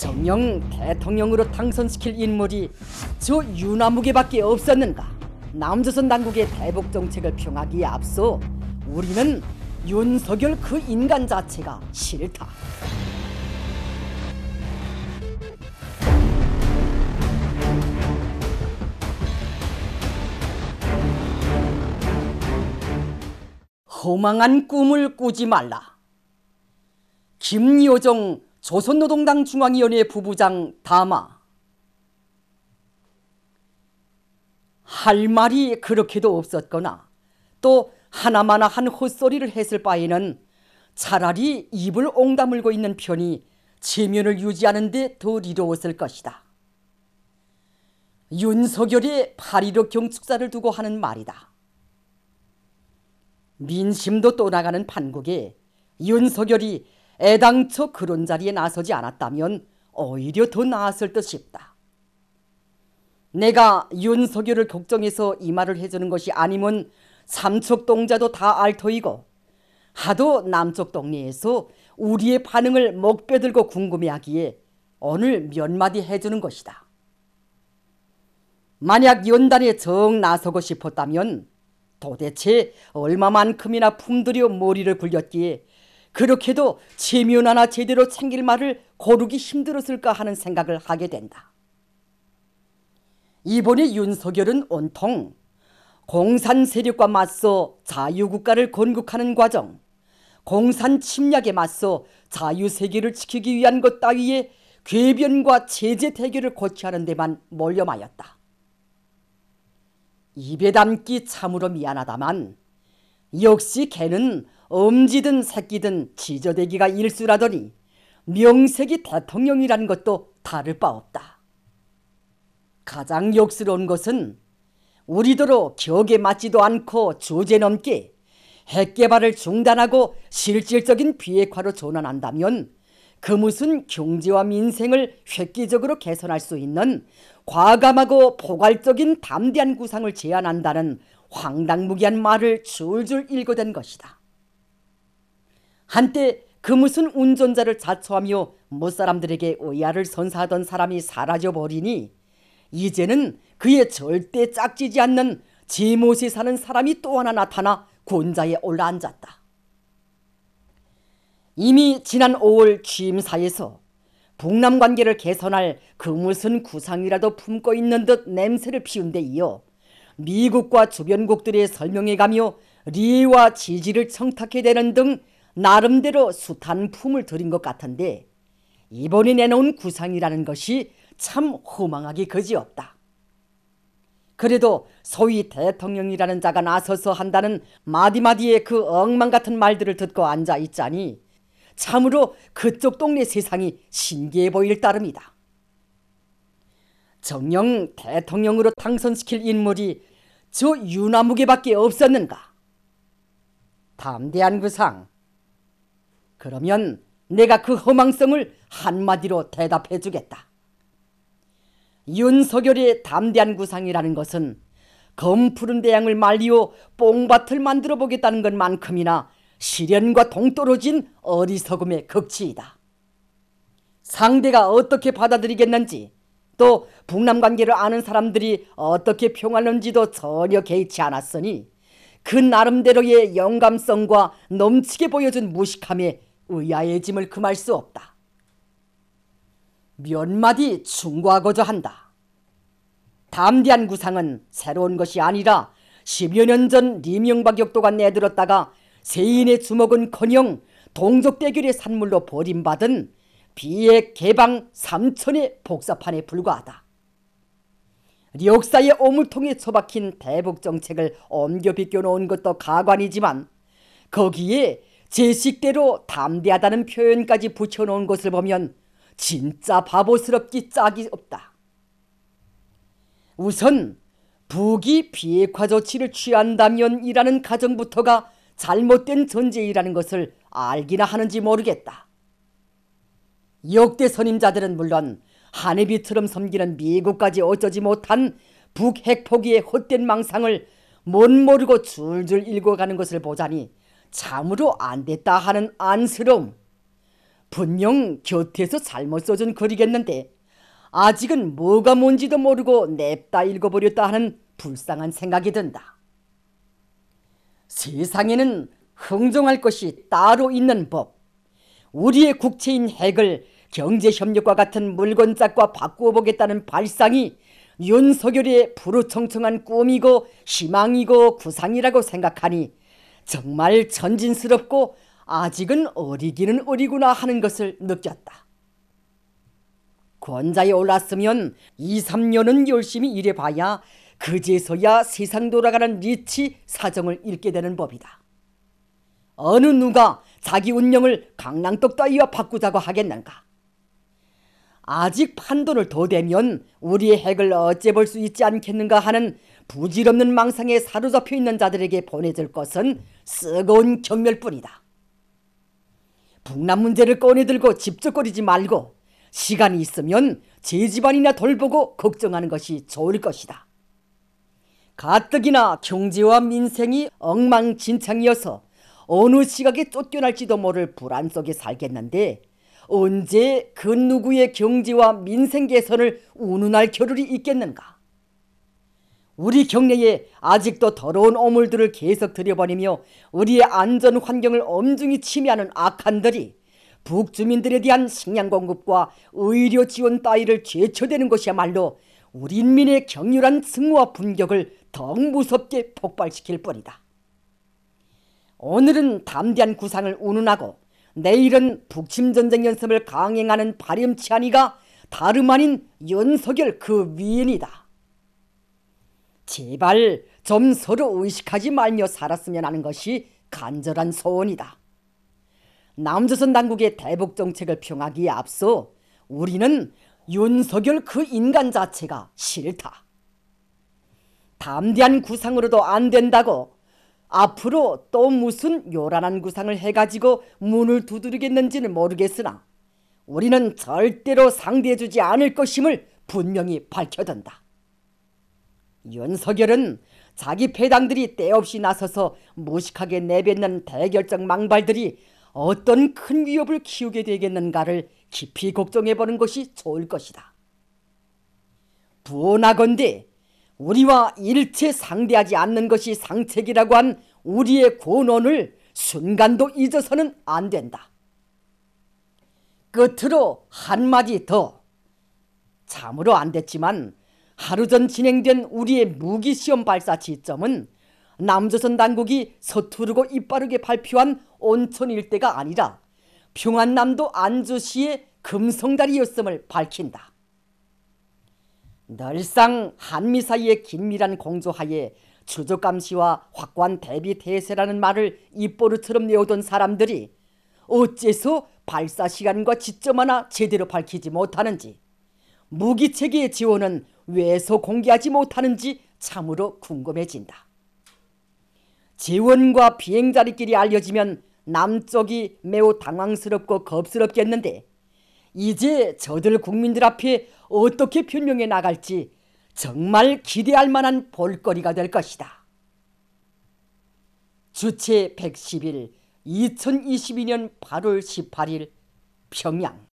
정영 대통령으로 당선시킬 인물이 저유나무개밖에 없었는가? 남조선 당국의 대북 정책을 평하기에 앞서 우리는 윤석열 그 인간 자체가 싫다. 허망한 꿈을 꾸지 말라. 김여정 조선노동당 중앙위원회 부부장 담아 할 말이 그렇게도 없었거나 또 하나마나한 헛소리를 했을 바에는 차라리 입을 옹다물고 있는 편이 체면을 유지하는 데더 이로웠을 것이다. 윤석열의 파리로 경축사를 두고 하는 말이다. 민심도 떠나가는 판국에 윤석열이 애당초 그런 자리에 나서지 않았다면 오히려 더 나았을 듯 싶다. 내가 윤석열을 걱정해서 이 말을 해주는 것이 아니면 삼척 동자도 다알 터이고 하도 남쪽 동네에서 우리의 반응을 목베들고 궁금해하기에 오늘 몇 마디 해주는 것이다. 만약 연단에 정 나서고 싶었다면 도대체 얼마만큼이나 품들여 머리를 굴렸기에 그렇게도 재미운 하나 제대로 챙길 말을 고르기 힘들었을까 하는 생각을 하게 된다. 이번에 윤석열은 온통 공산 세력과 맞서 자유국가를 건국하는 과정, 공산 침략에 맞서 자유세계를 지키기 위한 것 따위에 궤변과 제재 대결을 고취하는 데만 몰려마였다. 입에 담기 참으로 미안하다만 역시 개는 엄지든 새끼든 지저대기가 일수라더니 명색이 대통령이라는 것도 다를 바 없다. 가장 욕스러운 것은 우리도로 격에 맞지도 않고 주제 넘게 핵 개발을 중단하고 실질적인 비핵화로 전환한다면 그 무슨 경제와 민생을 획기적으로 개선할 수 있는 과감하고 포괄적인 담대한 구상을 제안한다는 황당무계한 말을 줄줄 읽어댄 것이다. 한때 그 무슨 운전자를 자처하며 못사람들에게 오야를 선사하던 사람이 사라져버리니 이제는 그의 절대 짝지지 않는 지못이 사는 사람이 또 하나 나타나 곤자에 올라앉았다. 이미 지난 5월 취임사에서 북남관계를 개선할 그 무슨 구상이라도 품고 있는 듯 냄새를 피운 데 이어 미국과 주변국들의 설명에 가며 리와 지지를 청탁해 되는 등 나름대로 숱한품을 들인 것 같은데 이번에 내놓은 구상이라는 것이 참 허망하기 거지없다 그래도 소위 대통령이라는 자가 나서서 한다는 마디마디의 그 엉망 같은 말들을 듣고 앉아 있자니 참으로 그쪽 동네 세상이 신기해 보일 따름이다. 정령 대통령으로 당선시킬 인물이 저 유나무게밖에 없었는가? 담대한 구상, 그러면 내가 그 허망성을 한마디로 대답해 주겠다. 윤석열의 담대한 구상이라는 것은 검푸른 대양을 말리오 뽕밭을 만들어 보겠다는 것만큼이나 시련과 동떨어진 어리석음의 극치이다. 상대가 어떻게 받아들이겠는지 또 북남 관계를 아는 사람들이 어떻게 평하는지도 전혀 개의치 않았으니 그 나름대로의 영감성과 넘치게 보여준 무식함에 의아의 짐을 금할 수 없다. 몇 마디 충고하고자 한다. 담대한 구상은 새로운 것이 아니라 1여년 전 리명박 역도가 내들었다가 세인의 주먹은커녕 동족대결의 산물로 버림받은 비의 개방 삼천의 복사판에 불과하다. 역사의 오물통에 처박힌 대북정책을 옮겨 비껴놓은 것도 가관이지만 거기에 제식대로 담대하다는 표현까지 붙여놓은 것을 보면 진짜 바보스럽기 짝이 없다. 우선 북이 비핵화 조치를 취한다면이라는 가정부터가 잘못된 전제이라는 것을 알기나 하는지 모르겠다. 역대 선임자들은 물론 하네비처럼 섬기는 미국까지 어쩌지 못한 북핵 포기의 헛된 망상을 못 모르고 줄줄 읽어가는 것을 보자니 참으로 안 됐다 하는 안쓰러움. 분명 곁에서 잘못 써준 글이겠는데 아직은 뭐가 뭔지도 모르고 냅다 읽어버렸다 하는 불쌍한 생각이 든다. 세상에는 흥정할 것이 따로 있는 법. 우리의 국채인 핵을 경제협력과 같은 물건짝과 바꾸어 보겠다는 발상이 윤석열의 부르청청한 꿈이고 희망이고 구상이라고 생각하니 정말 전진스럽고 아직은 어리기는 어리구나 하는 것을 느꼈다. 권자에 올랐으면 2, 3년은 열심히 일해봐야 그제서야 세상 돌아가는 리치 사정을 읽게 되는 법이다. 어느 누가 자기 운명을 강낭떡 따위와 바꾸자고 하겠는가. 아직 판돈을 더 대면 우리의 핵을 어째 볼 수 있지 않겠는가 하는 부질없는 망상에 사로잡혀 있는 자들에게 보내줄 것은 쓰거운 경멸뿐이다. 북남 문제를 꺼내들고 집적거리지 말고 시간이 있으면 제 집안이나 돌보고 걱정하는 것이 좋을 것이다. 가뜩이나 경제와 민생이 엉망진창이어서 어느 시각에 쫓겨날지도 모를 불안 속에 살겠는데 언제 그 누구의 경제와 민생 개선을 운운할 겨를이 있겠는가? 우리 경례에 아직도 더러운 오물들을 계속 들여버리며 우리의 안전 환경을 엄중히 침해하는 악한들이 북주민들에 대한 식량 공급과 의료 지원 따위를 제쳐대는 것이야말로 우리 인민의 격렬한 증오와 분격을 더욱 무섭게 폭발시킬 뿐이다. 오늘은 담대한 구상을 운운하고 내일은 북침전쟁 연습을 강행하는 발염치한이가 다름 아닌 연석열 그 위인이다. 제발 좀 서로 의식하지 말며 살았으면 하는 것이 간절한 소원이다. 남조선 당국의 대북 정책을 평하기에 앞서 우리는 윤석열 그 인간 자체가 싫다. 담대한 구상으로도 안 된다고 앞으로 또 무슨 요란한 구상을 해가지고 문을 두드리겠는지는 모르겠으나 우리는 절대로 상대해주지 않을 것임을 분명히 밝혀둔다. 윤석열은 자기 패당들이 때없이 나서서 무식하게 내뱉는 대결적 망발들이 어떤 큰 위협을 키우게 되겠는가를 깊이 걱정해보는 것이 좋을 것이다. 부원하건대 우리와 일체 상대하지 않는 것이 상책이라고 한 우리의 권원을 순간도 잊어서는 안 된다. 끝으로 한마디 더. 참으로 안 됐지만 하루 전 진행된 우리의 무기시험 발사 지점은 남조선 당국이 서투르고 이빠르게 발표한 온천 일대가 아니라 평안남도 안주시의 금성다리였음을 밝힌다. 늘상 한미 사이의 긴밀한 공조하에 주적 감시와 확고한 대비 대세라는 말을 입버릇처럼 내오던 사람들이 어째서 발사 시간과 지점 하나 제대로 밝히지 못하는지 무기 체계의 지원은 왜서 공개하지 못하는지 참으로 궁금해진다. 재원과 비행자리끼리 알려지면 남쪽이 매우 당황스럽고 겁스럽겠는데 이제 저들 국민들 앞에 어떻게 변명해 나갈지 정말 기대할 만한 볼거리가 될 것이다. 주체 1 1 0 2022년 8월 18일 평양